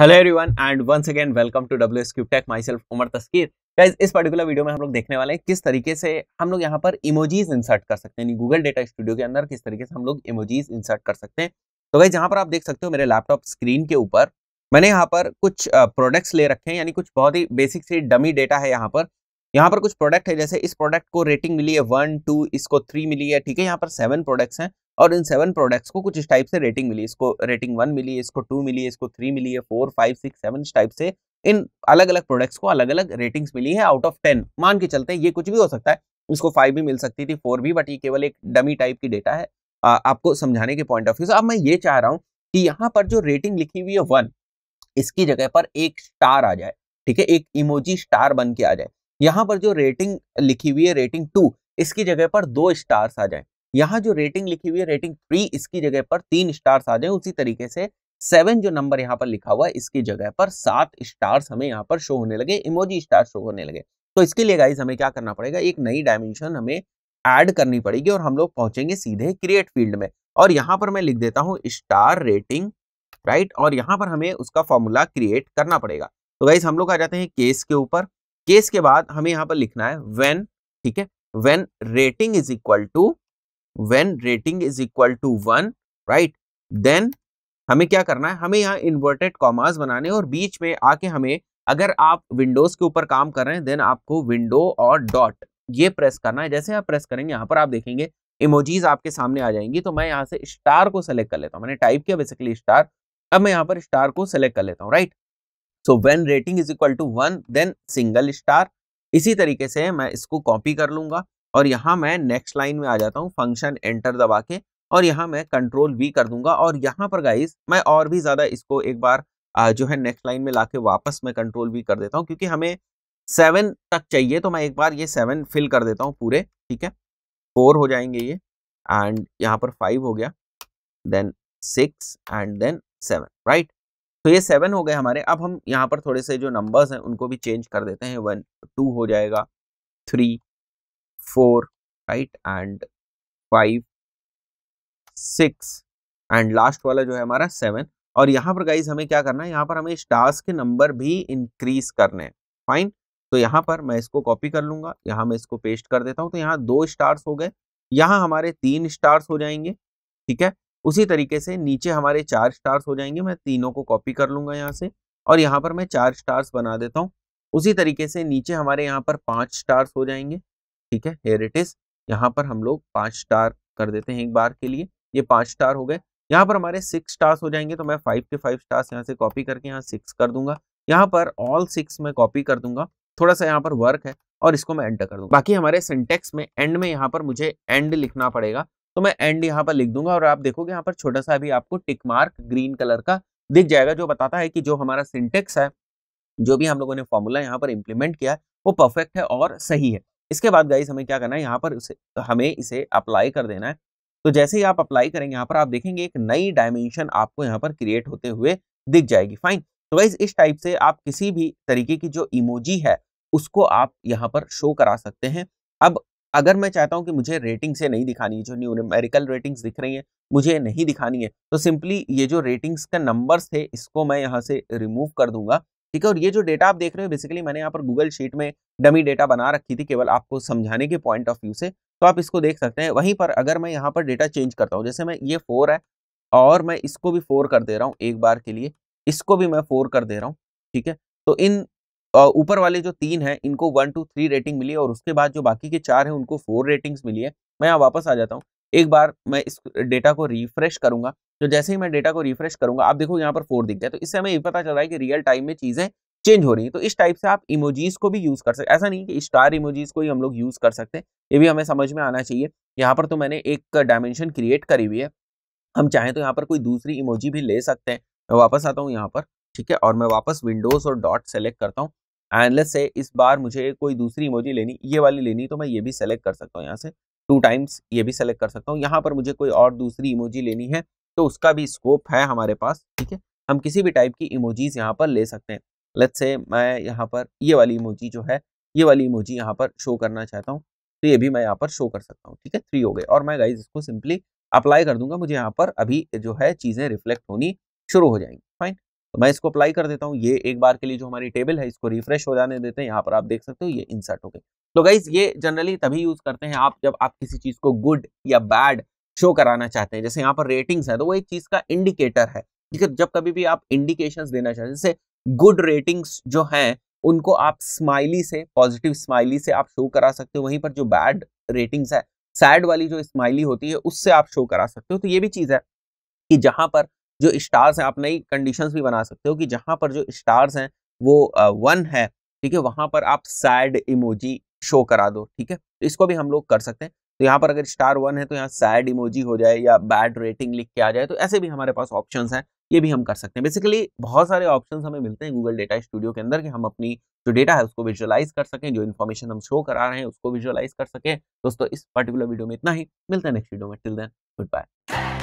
hello everyone and once again welcome to W S take my self Umar तस्कीर guys इस particular video में हम लोग देखने वाले हैं किस तरीके से हम लोग यहाँ पर इमोजीज इंसर्ट कर सकते हैं गूगल डेटा स्टूडियो के अंदर किस तरीके से हम लोग इमोजीज इंसर्ट कर सकते हैं तो गाइज यहाँ पर आप देख सकते हो मेरे लैपटॉप स्क्रीन के ऊपर मैंने यहाँ पर कुछ प्रोडक्ट्स ले रखे हैं यानी कुछ बहुत ही बेसिक से डमी डेटा है यहाँ पर यहाँ पर कुछ प्रोडक्ट है जैसे इस प्रोडक्ट को रेटिंग मिली है वन टू इसको थ्री मिली है ठीक है यहाँ पर सेवन प्रोडक्ट्स हैं और इन सेवन प्रोडक्ट्स को कुछ इस टाइप से रेटिंग मिली इसको रेटिंग वन मिली इसको टू मिली इसको थ्री मिली है फोर फाइव सिक्स सेवन इस टाइप से इन अलग अलग प्रोडक्ट्स को अलग अलग रेटिंग्स मिली है आउट ऑफ टेन मान के चलते हैं ये कुछ भी हो सकता है इसको फाइव भी मिल सकती थी फोर भी बट ये केवल एक डमी टाइप की डेटा है आ, आपको समझाने के पॉइंट ऑफ व्यू से अब मैं ये चाह रहा हूँ कि यहाँ पर जो रेटिंग लिखी हुई है वन इसकी जगह पर एक स्टार आ जाए ठीक है एक इमोजी स्टार बन के आ जाए यहाँ पर जो रेटिंग लिखी हुई है रेटिंग टू इसकी जगह पर दो स्टार्स आ जाए यहाँ जो रेटिंग लिखी हुई है रेटिंग थ्री इसकी जगह पर तीन स्टार्स आ जाए उसी तरीके से सेवन जो नंबर यहाँ पर लिखा हुआ है इसकी जगह पर सात स्टार्स हमें यहाँ पर शो होने लगे इमोजी स्टार शो होने लगे तो इसके लिए गाइज हमें क्या करना पड़ेगा एक नई डायमेंशन हमें एड करनी पड़ेगी और हम लोग पहुंचेंगे सीधे क्रिएट फील्ड में और यहाँ पर मैं लिख देता हूँ स्टार रेटिंग राइट और यहाँ पर हमें उसका फॉर्मूला क्रिएट करना पड़ेगा तो गाइज हम लोग आ जाते हैं केस के ऊपर केस के बाद हमें यहाँ पर लिखना है वेन ठीक है when rating is equal to when rating is equal to one right then हमें क्या करना है हमें यहाँ इन्वर्टेड कॉमास बनाने और बीच में आके हमें अगर आप विंडोज के ऊपर काम कर रहे हैं देन आपको विंडो और डॉट ये प्रेस करना है जैसे आप प्रेस करेंगे यहाँ पर आप देखेंगे इमोजीज आपके सामने आ जाएंगी तो मैं यहाँ से स्टार को सेलेक्ट कर लेता हूँ मैंने टाइप किया बेसिकली स्टार अब मैं यहाँ पर स्टार को सेलेक्ट कर लेता हूँ right so when rating is equal to one then single star इसी तरीके से मैं इसको कॉपी कर लूंगा और यहाँ मैं नेक्स्ट लाइन में आ जाता हूँ फंक्शन एंटर दबा के और यहाँ मैं कंट्रोल वी कर दूंगा और यहाँ पर गाइज मैं और भी ज़्यादा इसको एक बार जो है नेक्स्ट लाइन में ला के वापस मैं कंट्रोल वी कर देता हूँ क्योंकि हमें सेवन तक चाहिए तो मैं एक बार ये सेवन फिल कर देता हूँ पूरे ठीक है फोर हो जाएंगे ये एंड यहाँ पर फाइव हो गया then six and then seven right तो ये सेवन हो गए हमारे अब हम यहाँ पर थोड़े से जो नंबर्स हैं उनको भी चेंज कर देते हैं वन टू हो जाएगा three four right and five six and last वाला जो है हमारा सेवन और यहाँ पर गाइज हमें क्या करना है यहाँ पर हमें स्टार्स के नंबर भी इंक्रीज करने हैं फाइन तो यहाँ पर मैं इसको कॉपी कर लूंगा यहाँ मैं इसको पेस्ट कर देता हूँ तो यहाँ दो स्टार्स हो गए यहाँ हमारे तीन स्टार्स हो जाएंगे ठीक है उसी तरीके से नीचे हमारे चार स्टार्स हो जाएंगे मैं तीनों को कॉपी कर लूंगा यहाँ से और यहाँ पर मैं चार स्टार्स बना देता हूँ उसी तरीके से नीचे हमारे यहाँ पर पाँच स्टार्स हो जाएंगे ठीक है हेयर इट इज यहाँ पर हम लोग पांच स्टार कर देते हैं एक बार के लिए ये पांच स्टार हो गए यहाँ पर हमारे सिक्स स्टार्स हो जाएंगे तो मैं फाइव के फाइव स्टार्स यहाँ से कॉपी करके यहाँ सिक्स कर दूंगा यहाँ पर ऑल सिक्स में कॉपी कर दूंगा थोड़ा सा यहाँ पर वर्क है और इसको मैं एंटर कर दूंगा बाकी हमारे सिंटेक्स में एंड में यहाँ पर मुझे एंड लिखना पड़ेगा तो मैं एंड यहाँ पर लिख दूंगा और आप देखोगे यहाँ पर छोटा सा अभी आपको टिक मार्क ग्रीन कलर का दिख जाएगा जो बताता है कि जो हमारा सिंटेक्स है जो भी हम लोगों ने फॉर्मूला यहाँ पर इम्प्लीमेंट किया है वो परफेक्ट है और सही है इसके बाद गाइस हमें क्या करना है यहाँ पर उसे हमें इसे अप्लाई कर देना है तो जैसे ही आप अप्लाई करेंगे यहाँ पर आप देखेंगे एक नई डायमेंशन आपको यहाँ पर क्रिएट होते हुए दिख जाएगी फाइन तो गाइज इस टाइप से आप किसी भी तरीके की जो इमोजी है उसको आप यहाँ पर शो करा सकते हैं अब अगर मैं चाहता हूँ कि मुझे रेटिंग से नहीं दिखानी है जो न्यूमेरिकल रेटिंग्स दिख रही है मुझे नहीं दिखानी है तो सिंपली ये जो रेटिंग्स का नंबर्स थे इसको मैं यहाँ से रिमूव कर दूंगा ठीक है और ये जो डेटा आप देख रहे हो बेसिकली मैंने यहाँ पर गूगल शीट में डमी डेटा बना रखी थी केवल आपको समझाने के पॉइंट ऑफ व्यू से तो आप इसको देख सकते हैं वहीं पर अगर मैं यहाँ पर डेटा चेंज करता हूँ जैसे मैं ये फोर है और मैं इसको भी फोर कर दे रहा हूँ एक बार के लिए इसको भी मैं फोर कर दे रहा हूँ ठीक है तो इन ऊपर वाले जो तीन हैं इनको वन टू थ्री रेटिंग मिली है और उसके बाद जो बाकी के चार हैं उनको फोर रेटिंग्स मिली है मैं यहाँ वापस आ जाता हूँ एक बार मैं इस डेटा को रिफ्रेश करूंगा तो जैसे ही मैं डेटा को रिफ्रेश करूंगा आप देखो यहाँ पर फोर दिख गया तो इससे हमें ये पता चल रहा है कि रियल टाइम में चीज़ें चेंज हो रही है तो इस टाइप से आप इमोजीज को भी यूज कर सकते ऐसा नहीं कि स्टार इमोजीज को ही हम लोग यूज कर सकते हैं ये भी हमें समझ में आना चाहिए यहाँ पर तो मैंने एक डायमेंशन क्रिएट करी हुई है हम चाहें तो यहाँ पर कोई दूसरी इमोजी भी ले सकते हैं मैं वापस आता हूँ यहाँ पर ठीक है और मैं वापस विंडोज और डॉट सेलेक्ट करता हूँ एनलेस से इस बार मुझे कोई दूसरी इमोजी लेनी ये वाली लेनी तो मैं ये भी सेलेक्ट कर सकता हूँ यहाँ से टू टाइम्स ये भी सेलेक्ट कर सकता हूँ यहाँ पर मुझे कोई और दूसरी इमोजी लेनी है तो उसका भी स्कोप है हमारे पास ठीक है हम किसी भी टाइप की इमोजीज यहाँ पर ले सकते हैं लेट से मैं यहाँ पर ये वाली इमोजी जो है ये वाली इमोजी यहाँ पर शो करना चाहता हूँ तो ये भी मैं यहाँ पर शो कर सकता हूँ ठीक है थ्री हो गए और मैं गाइज इसको सिंपली अप्लाई कर दूंगा मुझे यहाँ पर अभी जो है चीज़ें रिफ्लेक्ट होनी शुरू हो जाएंगी तो मैं इसको अप्लाई कर देता हूँ ये एक बार के लिए जो हमारी टेबल है इसको रिफ्रेश हो जाने देते हैं यहाँ पर आप देख सकते हो ये इंसर्ट हो गई तो गाइज ये जनरली तभी यूज करते हैं आप जब आप किसी चीज को गुड या बैड शो कराना चाहते हैं जैसे यहाँ पर रेटिंग्स है तो वो एक चीज का इंडिकेटर है ठीक है जब कभी भी आप इंडिकेशन देना चाहते हैं जैसे गुड रेटिंग्स जो हैं उनको आप स्माइली से पॉजिटिव स्माइली से आप शो करा सकते हो वहीं पर जो बैड रेटिंग्स है सैड वाली जो स्माइली होती है उससे आप शो करा सकते हो तो ये भी चीज़ है कि जहां पर जो स्टार्स हैं आप नई कंडीशंस भी बना सकते हो कि जहाँ पर जो स्टार्स हैं वो वन है ठीक है वहाँ पर आप सैड इमोजी शो करा दो ठीक है तो इसको भी हम लोग कर सकते हैं तो यहाँ पर अगर स्टार वन है तो यहाँ सैड इमोजी हो जाए या बैड रेटिंग लिख के आ जाए तो ऐसे भी हमारे पास ऑप्शन हैं ये भी हम कर सकते हैं बेसिकली बहुत सारे ऑप्शन हमें मिलते हैं गूगल डेटा स्टूडियो के अंदर कि हम अपनी जो डेटा है उसको विजुअलाइज कर सकें जो इन्फॉर्मेशन हम शो करा रहे हैं उसको विजुअलाइज कर सकें दोस्तों इस पर्टिकुलर वीडियो में इतना ही मिलता है नेक्स्ट वीडियो में टिल देन गुड बाय